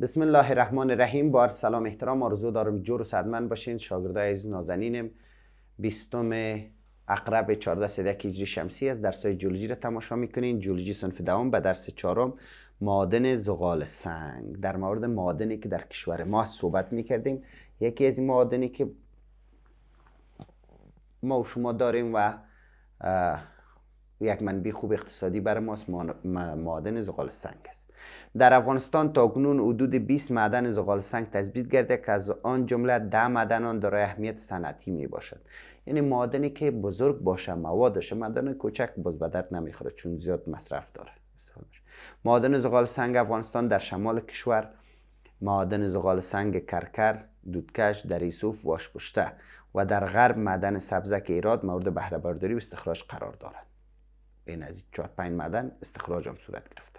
بسم الله الرحمن الرحیم بار سلام احترام آرزو دارم جور و صدمن باشین شاگرده عزیز نازنینم بیستم اقرب 14 سدک هجری شمسی از درس های جولوجی را تماشا میکنین جولوجی صنف دوم به درس چهارم مادن زغال سنگ در مورد مادنی که در کشور ما صحبت میکردیم یکی از این مادنی که ما و شما داریم و یک منبع خوب اقتصادی برای ماست مادن زغال سنگ است در افغانستان تاکنون حدود 20 معدن زغال سنگ تثبیت گرده که از آن جمله 10 معدن آن دارای اهمیت صنعتی می باشد یعنی معدنی که بزرگ باشه موادش معدن کوچک باز به درد نمیخوره چون زیاد مصرف داره معدن زغال سنگ افغانستان در شمال کشور معدن زغال سنگ کرکر دودکش در ایسوف واشپشته و در غرب معدن سبزک ایراد مورد بهره برداری و استخراج قرار دارد این از 4 5 معدن استخراج هم صورت گرفت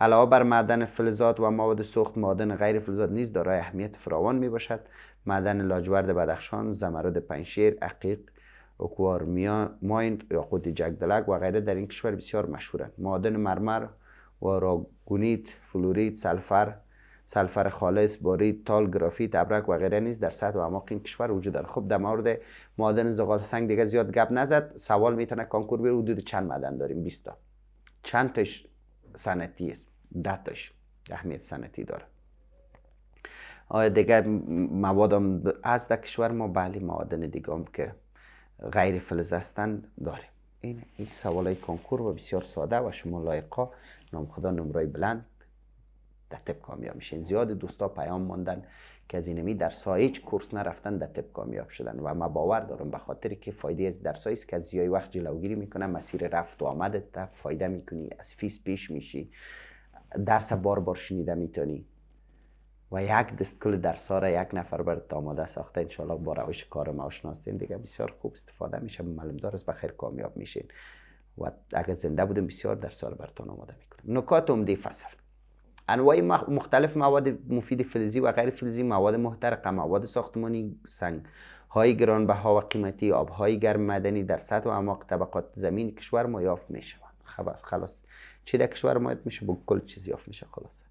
علاوه بر معدن فلزات و مواد سوخت معدن غیر فلزات نیز دارای اهمیت فراوان می باشد معدن لاجورد بدخشان زمرد پنشیر عقیق اکوارمیا مایند یاقوت جگدلک و غیره در این کشور بسیار مشهورند معدن مرمر و راگونیت فلورید، سلفر، سلفر سلفر خالص بارید تال گرافیت ابرک و غیره نیز در سطح و اعماق این کشور وجود دارد خب در مورد معدن زغال سنگ دیگه زیاد گپ نزد سوال میتونه کنکور بیر حدود چند معدن داریم 20 تا چند تاش سنتی است دتش اهمیت سنتی داره آیا دیگه مواد هم از در کشور ما بله معادن دیگه هم که غیر فلز هستن داریم این این های کنکور و بسیار ساده و شما لایقا نام خدا نمرای بلند در طب کامیاب میشین زیاد دوستا پیام ماندن که از اینمی در سایچ کورس نرفتن در طب کامیاب شدن و ما باور دارم به خاطر که فایده از در سایس که زیای وقت جلوگیری میکنه مسیر رفت و تا فایده میکنی از فیس پیش میشی درس بار بار شنیده میتونی و یک دست کل درس یک نفر بر آماده ساخته انشالله با روش کار ما آشناستین دیگه بسیار خوب استفاده میشه معلم داره است بخیر کامیاب میشین و اگر زنده بودم بسیار در سال برتون آماده میکنم نکات عمده فصل انواع مختلف مواد مفید فلزی و غیر فلزی مواد محترقه مواد ساختمانی سنگ های گرانبها و قیمتی آب های گرم مدنی در سطح و طبقات زمین کشور ما یافت می شود خلاص چی در کشور ما میشه با کل چیز یافت میشه خلاص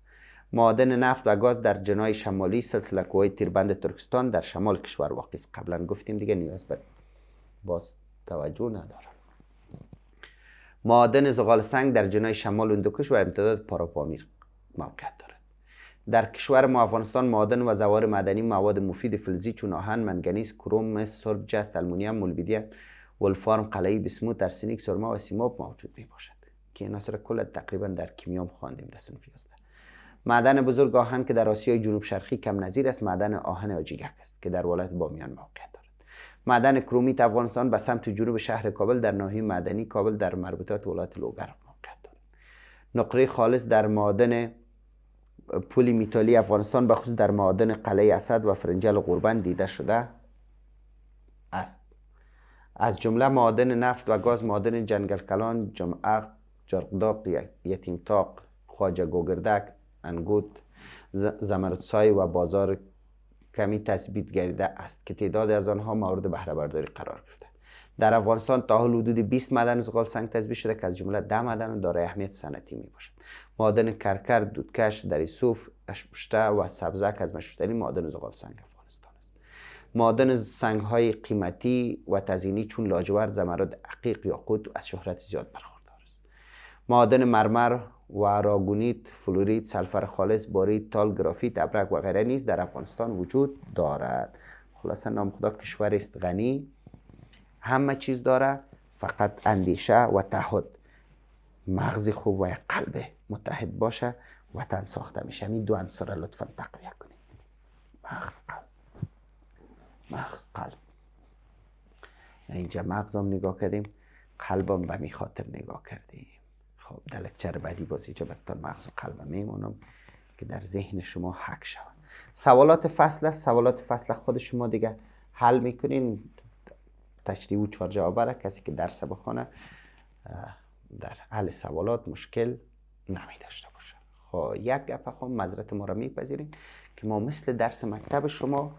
معادن نفت و گاز در جنای شمالی سلسله کوه تیربند ترکستان در شمال کشور واقع است قبلا گفتیم دیگه نیاز به باز توجه ندارم معادن زغال سنگ در جنای شمال اندوکش و امتداد پاراپامیر موقعیت دارد در کشور ما افغانستان معادن و زوار معدنی مواد مفید فلزی چون آهن منگنیز کروم مس سرب جست المونیم مولبیدیه ولفارم قلعه بسمو ارسنیک سرما و سیماب موجود می باشد که اینا سر کل تقریبا در کیمیام خواندیم دستون فیازده معدن بزرگ آهن که در آسیای جنوب شرقی کم نظیر است معدن آهن آجیگک است که در ولایت بامیان موقع دارد معدن کرومی افغانستان به سمت جنوب شهر کابل در ناحیه معدنی کابل در مربوطات ولایت لوگر موقع دارد نقره خالص در معدن پولی میتالی افغانستان به خصوص در معادن قلعه اسد و فرنجل قربان دیده شده است از جمله معادن نفت و گاز معادن جنگل کلان جمعه یتیم تاق، خواجه گوگردک انگوت زمردسای و بازار کمی تثبیت گریده است که تعداد از آنها مورد بهره برداری قرار گرفته در افغانستان تا حال حدود 20 معدن زغال سنگ تجزیه شده که از جمله 10 مدن دارای اهمیت صنعتی می باشد مادن کرکر دودکش دریسوف اشپشته و سبزک از مشهورترین معادن زغال سنگ افغانستان است معادن سنگ های قیمتی و تزینی چون لاجورد زمرد عقیق یاقوت از شهرت زیاد برخوردار است مادن مرمر و راگونیت فلورید سلفر خالص باریت، تال گرافیت ابرق و غیره نیز در افغانستان وجود دارد خلاصه نام خدا کشور است غنی همه چیز داره فقط اندیشه و تعهد مغز خوب و قلب متحد باشه وطن ساخته میشه این دو انصار لطفا تقویه کنید مغز قلب مغز قلب یعنی اینجا مغزم نگاه کردیم هم به خاطر نگاه کردیم خب در لکچر بعدی بازی اینجا بکتر مغز و قلب میمونم که در ذهن شما حق شود سوالات فصل است سوالات فصل خود شما دیگه حل میکنین تشریح و چهار جوابه کسی که درس بخونه در حل سوالات مشکل نمی داشته باشه خب یک گپ خب مذرت ما را میپذیریم که ما مثل درس مکتب شما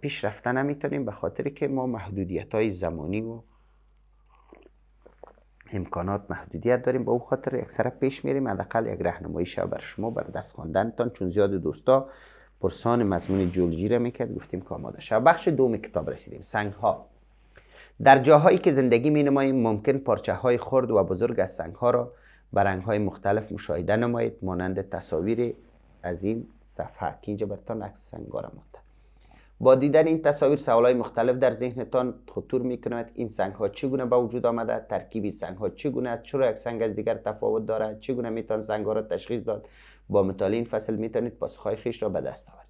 پیش رفته نمیتونیم به خاطر که ما محدودیت های زمانی و امکانات محدودیت داریم به او خاطر اکثر پیش میریم حداقل یک رهنمایی شب بر شما بر دست خواندنتان چون زیاد دوستا پرسان مضمون جیولوژی را میکرد گفتیم که آماده بخش دوم کتاب رسیدیم سنگ ها در جاهایی که زندگی می نماییم ممکن پارچه های خرد و بزرگ از سنگ ها را به رنگ های مختلف مشاهده نمایید مانند تصاویر از این صفحه که اینجا برتان عکس را مانده با دیدن این تصاویر های مختلف در ذهنتان خطور می کند این سنگ ها چگونه به وجود آمده ترکیبی سنگ ها چگونه است چرا یک سنگ از دیگر تفاوت دارد چگونه میتان سنگ ها را تشخیص داد با مطالعه این فصل پاسخ های خیش را به دست آورید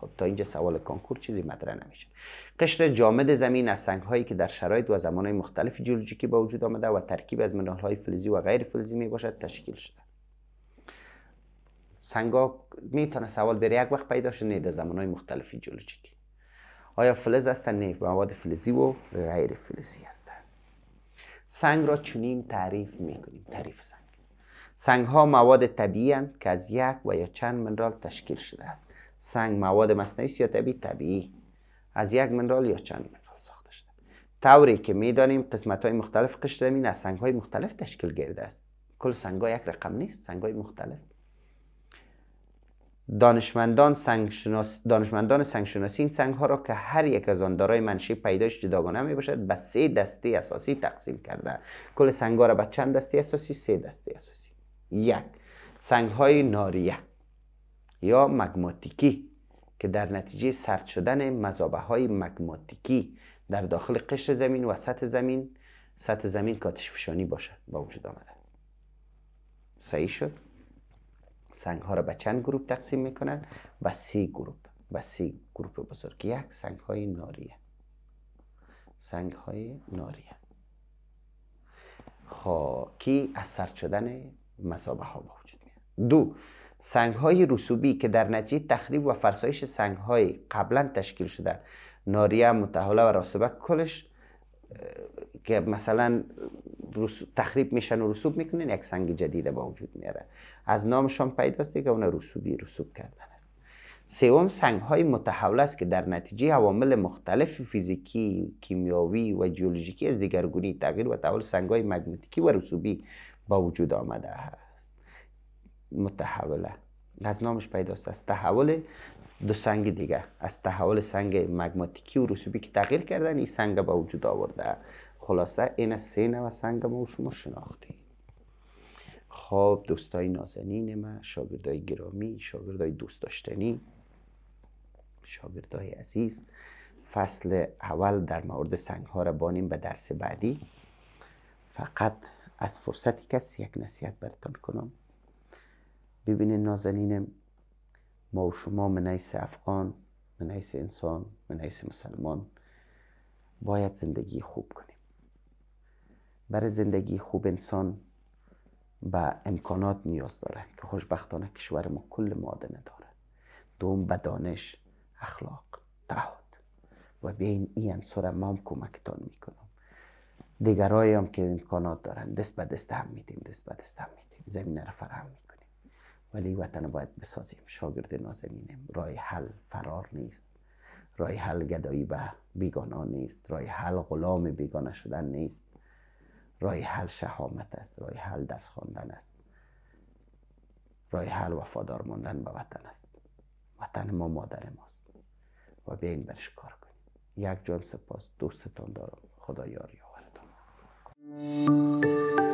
خب تا اینجا سوال کنکور چیزی مطرح نمیشه قشر جامد زمین از سنگ هایی که در شرایط و های مختلف جیولوژیکی به وجود آمده و ترکیب از منرال های فلزی و غیر فلزی می باشد تشکیل شده سنگ ها میتونه سوال بره یک وقت پیدا شده نه در های مختلف جیولوژیکی آیا فلز هستن نه مواد فلزی و غیر فلزی هستن سنگ را چنین تعریف میکنیم تعریف سنگ سنگ ها مواد طبیعی هستند که از یک و یا چند منرال تشکیل شده است سنگ مواد مصنوعی یا طبیعی طبیعی از یک منرال یا چند منرال ساخته شده طوری که میدانیم قسمت های مختلف قشر زمین از سنگ های مختلف تشکیل گرده است کل سنگ ها یک رقم نیست سنگ های مختلف دانشمندان سنگ شناس دانشمندان سنگ شناسی این سنگ ها را که هر یک از آن دارای منشی پیدایش جداگانه می باشد به سه دسته اساسی تقسیم کرده کل سنگ ها را به چند دسته اساسی سه دسته اساسی یک سنگ های ناریه یا مگماتیکی که در نتیجه سرد شدن مذابه های مگماتیکی در داخل قشر زمین و سطح زمین سطح زمین کاتش فشانی باشد با وجود آمده صحیح شد سنگ ها را به چند گروه تقسیم میکنن و سی گروه و سی گروه بزرگ یک سنگ های ناریه سنگ های ناریه خاکی از سرد شدن مذابه ها با وجود میاد دو های رسوبی که در نتیجه تخریب و فرسایش های قبلا تشکیل شده ناریه متحوله و راسبه کلش که مثلا تخریب میشن و رسوب میکنن یک سنگ جدید با وجود میاره از نامشان پیداست دیگه اون رسوبی رسوب کردن است سوم سنگ های متحول است که در نتیجه عوامل مختلف فیزیکی کیمیاوی و جیولوژیکی از دیگرگونی تغییر و تحول سنگ های مگنتیکی و رسوبی با وجود آمده است متحوله از نامش پیداست از تحول دو سنگ دیگه از تحول سنگ مگماتیکی و رسوبی که تغییر کردن این سنگ به وجود آورده خلاصه این سه و سنگ ما شما شناختیم خب دوستای نازنین ما شاگردای گرامی شاگردای دوست داشتنی شاگردای عزیز فصل اول در مورد سنگ ها را بانیم به درس بعدی فقط از فرصتی کسی یک نصیحت برتان کنم ببینین نازنین ما و شما من افغان من انسان من مسلمان باید زندگی خوب کنیم برای زندگی خوب انسان به امکانات نیاز داره که خوشبختانه کشور ما کل معادنه داره دوم به دانش اخلاق تعهد و بیاین این انصار ما هم کمکتان میکنم دیگرای هم که امکانات دارن دست به دست هم میدیم دست به دست هم میدیم زمین را فراهم ولی وطن باید بسازیم شاگرد نازنینم رای حل فرار نیست رای حل گدایی به بیگانان نیست رای حل غلام بیگانه شدن نیست رای حل شهامت است رای حل درس خواندن است رای حل وفادار ماندن به وطن است وطن ما مادر ماست و بیاین برش کار کنیم یک جان سپاس دوستتان دارم خدا یاری آورتان